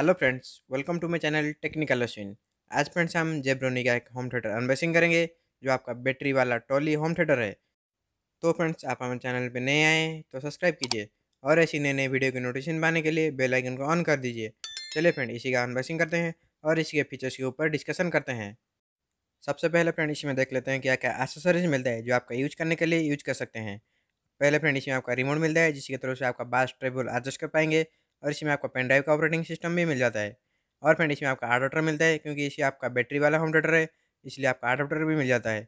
hello friends welcome to my channel technical Ashwin आज friends हम जेब्रोनी का एक होम थिएटर अनबॉक्सिंग करेंगे जो आपका बैटरी वाला टॉली होम थिएटर है तो फ्रेंड्स आप हमारे चैनल पे नए आए तो सब्सक्राइब कीजिए और ऐसी नए नई वीडियो की नोटिफिकेशन पाने के लिए बेल आइकन को ऑन कर दीजिए चलिए फ्रेंड इसी का अनबॉक्सिंग करते हैं और इसके फीचर्स के ऊपर डिस्कशन करते हैं सबसे पहले फ्रेंड इसमें देख लेते हैं क्या क्या एसेसरीज मिलता है जो आपका यूज करने के लिए यूज कर सकते हैं पहले फ्रेंड इसमें आपका रिमोट मिलता है जिसकी तरफ से आपका बास ट्रेबल एडजस्ट कर पाएंगे और इसमें आपका पेन ड्राइव का ऑपरेटिंग सिस्टम भी मिल जाता है और फ्रेंड इसमें आपका अडाप्टर मिलता है क्योंकि इसी आपका बैटरी वाला होम थिएटर है इसलिए आपका अडाप्टर भी मिल जाता है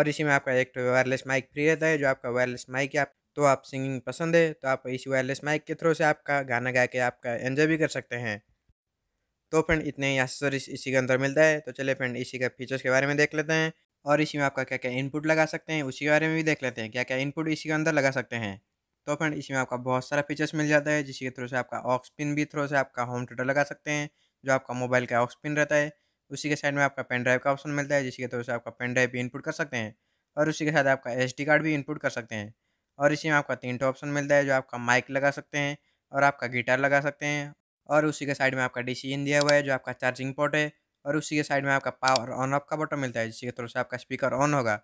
और इसी में आपका एक वायरलेस माइक फ्री रहता है जो आपका वायरलेस माइक आप तो आप सिंगिंग पसंद है तो आप इसी वायरलेस माइक के थ्रू से आपका गाना गा के आपका एंजॉय भी कर सकते हैं तो फ्रेंड इतने ही एसेसरीज इसी के अंदर मिलता है तो चले फ्रेंड इसी का फीचर्स के बारे में देख लेते हैं और इसी में आपका क्या क्या इनपुट लगा सकते हैं उसी के बारे में भी देख लेते हैं क्या क्या इनपुट इसी के अंदर लगा सकते हैं तो फ्रेंड इसमें आपका बहुत सारा फीचर्स मिल जाता है जिसके थ्रू से आपका ऑक्स पिन भी थ्रू से आपका होम थिएटर लगा सकते हैं जो आपका मोबाइल का ऑक्स पिन रहता है उसी के साइड में आपका पेन ड्राइव का ऑप्शन मिलता है जिसके थ्रू से आपका पेन ड्राइव भी इनपुट कर सकते हैं और उसी के साथ आपका एस कार्ड भी इनपुट कर सकते हैं और इसी में आपका तीन टो ऑप्शन मिलता है जो आपका माइक लगा सकते हैं और आपका गिटार लगा सकते हैं और उसी के साइड में आपका डी इन दिया हुआ है जो आपका चार्जिंग पोर्ट है और उसी के साइड में आपका पावर ऑन ऑफ का बटन मिलता है जिसके थ्रू से आपका स्पीकर ऑन होगा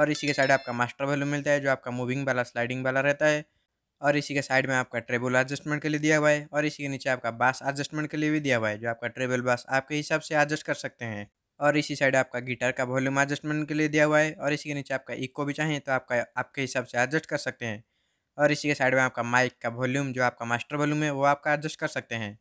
और इसी के साइड आपका मास्टर वैल्यू मिलता है जो आपका मूविंग वाला स्लाइडिंग वाला रहता है और इसी के साइड में आपका ट्रेबल एडजस्टमेंट के लिए दिया हुआ है और इसी के नीचे आपका बास एडजस्टमेंट के लिए भी दिया हुआ है जो आपका ट्रेबल बास आपके हिसाब से एडजस्ट कर सकते हैं और इसी साइड आपका गिटार का वॉल्यूम एडजस्टमेंट के लिए दिया हुआ है और इसी के नीचे आपका इको भी चाहिए तो आपका आपके हिसाब से एडजस्ट कर सकते हैं और इसी के साइड में आपका माइक का वॉल्यूम जो आपका मास्टर वॉल्यूम है वो आपका एडजस्ट कर सकते हैं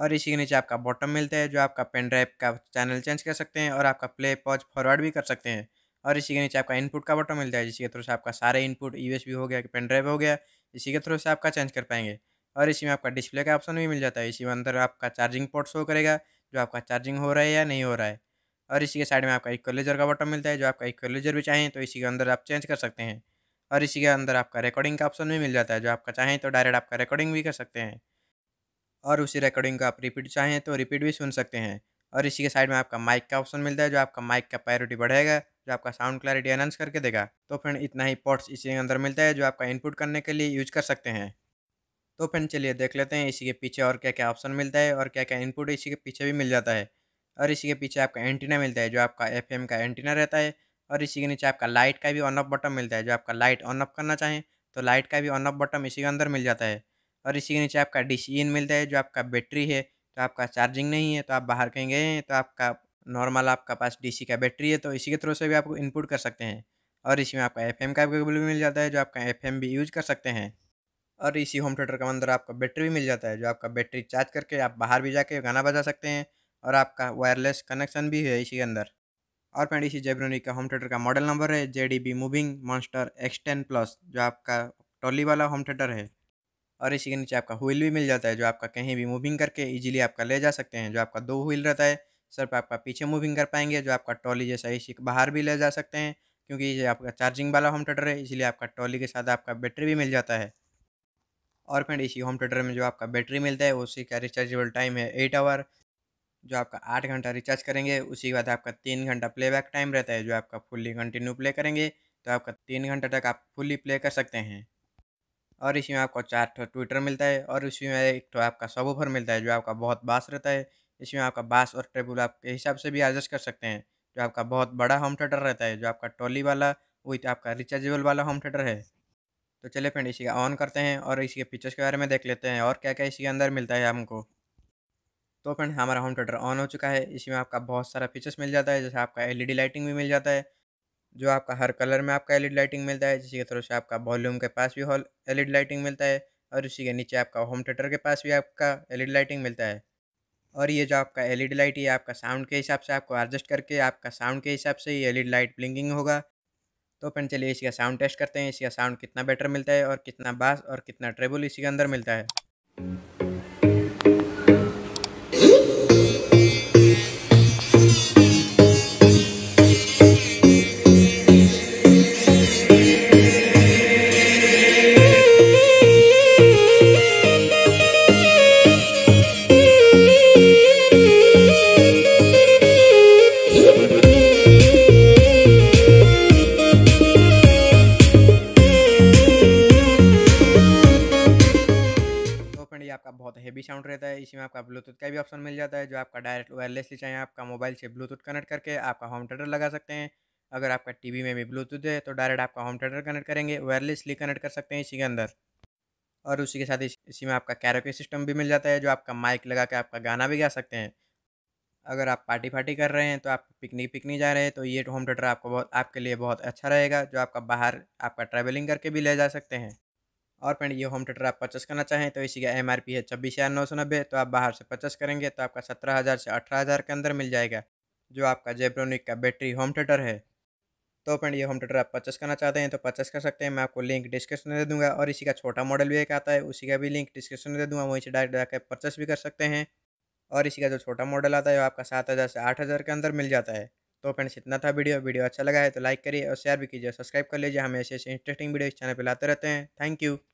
और इसी के नीचे आपका बॉटम मिलता है जो आपका पेन ड्राइव का चैनल चेंज कर सकते हैं और आपका प्ले पॉज फॉरवर्ड भी कर सकते हैं और इसी के नीचे आपका इनपुट का बटन मिलता है जिसके थ्रू से आपका सारे इनपुट यू हो गया कि पेन ड्राइव हो गया इसी के थ्रू से आपका चेंज कर पाएंगे और इसी में आपका डिस्प्ले का ऑप्शन भी मिल जाता है इसी में अंदर आपका चार्जिंग पोर्ट शो करेगा जो आपका चार्जिंग हो रहा है या नहीं हो रहा है और इसी के साइड में आपका इक्वलेजर का बटन मिलता है जो आपका इक्वलेजर भी चाहें तो इसी के अंदर आप चेंज कर सकते हैं और इसी के अंदर आपका रिकॉर्डिंग का ऑप्शन भी मिल जाता है जो आपका चाहें तो डायरेक्ट आपका रिकॉर्डिंग भी कर सकते हैं और उसी रिकॉर्डिंग को आप रिपीट चाहें तो रिपीट भी सुन सकते हैं और इसी के साइड में आपका माइक का ऑप्शन मिलता है जो आपका माइक का प्रायोरिटी बढ़ेगा जो आपका साउंड क्लैरिटी एनहांस करके देगा तो फ्रेंड इतना ही पॉट्स इसी के अंदर मिलता है जो आपका इनपुट करने के लिए यूज कर सकते हैं तो फ्रेंड चलिए देख लेते हैं इसी के पीछे और क्या क्या ऑप्शन मिलता है और क्या क्या इनपुट इसी के पीछे भी मिल जाता है और इसी के पीछे आपका एंटीना मिलता है जो आपका एफ का एंटीना रहता है और इसी के नीचे आपका लाइट का भी ऑन ऑफ बटन मिलता है जो आपका लाइट ऑन ऑफ करना चाहें तो लाइट का भी ऑन ऑफ बटन इसी के अंदर मिल जाता है और इसी के नीचे आपका डी इन मिलता है जो आपका बैटरी है तो आपका चार्जिंग नहीं है तो आप बाहर कहीं गए हैं तो आपका नॉर्मल आपका पास डीसी का बैटरी है तो इसी के थ्रू से भी आपको इनपुट कर सकते हैं और इसी में आपका एफएम का केबल भी मिल जाता है जो आपका एफएम भी यूज कर सकते हैं और इसी होम थिएटर के अंदर आपको बैटरी भी मिल जाता है जो आपका बैटरी चार्ज करके आप बाहर भी जाके गाना बजा सकते हैं और आपका वायरलेस कनेक्शन भी है इसी के अंदर और फ्रेंड इसी जेब्रोनी का होम थिएटर का मॉडल नंबर है J D B moving monster X ten plus जो आपका ट्रॉली वाला होम थिएटर है और इसी के नीचे आपका व्हील भी मिल जाता है जो आपका कहीं भी मूविंग करके ईजिली आपका ले जा सकते हैं जो आपका दो व्हील रहता है सिर्फ आपका पीछे मूविंग कर पाएंगे जो आपका ट्रॉली जैसा इसी बाहर भी ले जा सकते हैं क्योंकि ये आपका चार्जिंग वाला होम थिएटर है इसलिए आपका ट्रॉली के साथ आपका बैटरी भी मिल जाता है और फिर इसी होम थिएटर में जो आपका बैटरी मिलता है उसी का रिचार्जेबल टाइम है एट आवर जो आपका आठ घंटा रिचार्ज करेंगे उसी के बाद आपका तीन घंटा प्लेबैक टाइम रहता है जो आपका फुल्ली कंटिन्यू प्ले करेंगे तो आपका तीन घंटा तक आप फुल्ली प्ले कर सकते हैं और इसी में आपको चार ट्विटर मिलता है और इसी में एक तो आपका सब मिलता है जो आपका बहुत बास रहता है इसमें आपका बास और ट्रेबुल आपके हिसाब से भी एडजस्ट कर सकते हैं जो आपका बहुत बड़ा होम थिएटर रहता है जो आपका ट्रॉली वाला विथ तो आपका रिचार्जेबल वाला होम थिएटर है तो चलिए फ्रेंड इसी का ऑन करते हैं और इसी के फीचर्स के बारे में देख लेते हैं और क्या क्या इसी के अंदर मिलता है हमको तो फ्रेंड हमारा होम थिएटर ऑन हो चुका है इसमें आपका बहुत सारा फीचर्स मिल जाता है जैसे आपका एल लाइटिंग भी मिल जाता है जो आपका हर कलर में आपका एल लाइटिंग मिलता है जिसके थ्रू से आपका वॉल्यूम के पास भी हॉल एलईडी लाइटिंग मिलता है और उसी के नीचे आपका होम थिएटर के पास भी आपका एल लाइटिंग मिलता है और ये जो आपका एल लाइट ये आपका साउंड के हिसाब से आपको एडजस्ट करके आपका साउंड के हिसाब से ये एल लाइट ब्लिंकिंग होगा तो फिर चलिए इसका साउंड टेस्ट करते हैं इसका साउंड कितना बेटर मिलता है और कितना बास और कितना ट्रेबल इसी के अंदर मिलता है फ्रेंड ये आपका बहुत हैवी साउंड रहता है इसी में आपका ब्लूटूथ का भी ऑप्शन मिल जाता है जो आपका डायरेक्ट वायरलेसली चाहिए आपका मोबाइल से ब्लूटूथ कनेक्ट करके आपका होम थिएटर लगा सकते हैं अगर आपका टीवी में भी ब्लूटूथ है तो डायरेक्ट आपका होम थिएटर कनेक्ट करेंगे वायरलेसली कनेक्ट कर सकते हैं इसी के अंदर और उसी के साथ इसी में आपका कैरोके सिस्टम भी मिल जाता है जो आपका माइक लगा के आपका गाना भी गा सकते हैं अगर आप पार्टी फार्टी कर रहे हैं तो आप पिकनिक पिकनिक जा रहे हैं तो ये होम थिएटर आपको बहुत आपके लिए बहुत अच्छा रहेगा जो आपका बाहर आपका ट्रैवलिंग करके भी ले जा सकते हैं और पेंट ये होम थिएटर आप परचेस करना चाहें तो इसी का एम है छब्बीस हज़ार नौ सौ नब्बे तो आप बाहर से परचेस करेंगे तो आपका सत्रह हज़ार से अठारह हज़ार के अंदर मिल जाएगा जो आपका जेब्रोनिक का बैटरी होम थिएटर है तो फ्रेंड ये होम थिएटर आप परचेस करना चाहते हैं तो परचेस कर सकते हैं मैं आपको लिंक डिस्क्रिप्शन में दे दूँगा और इसी का छोटा मॉडल भी एक आता है उसी का भी लिंक डिस्क्रिप्शन में दे दूँगा वहीं से डायरेक्ट जाकर परचेस भी कर सकते हैं और इसी का जो छोटा मॉडल आता है वो आपका सात हज़ार से आठ हज़ार के अंदर मिल जाता है तो फ्रेंड्स इतना था वीडियो वीडियो अच्छा लगा है तो लाइक करिए और शेयर भी कीजिए सब्सक्राइब कर लीजिए हमें ऐसे ऐसे इंटरेस्टिंग वीडियो इस चैनल पर लाते रहते हैं थैंक यू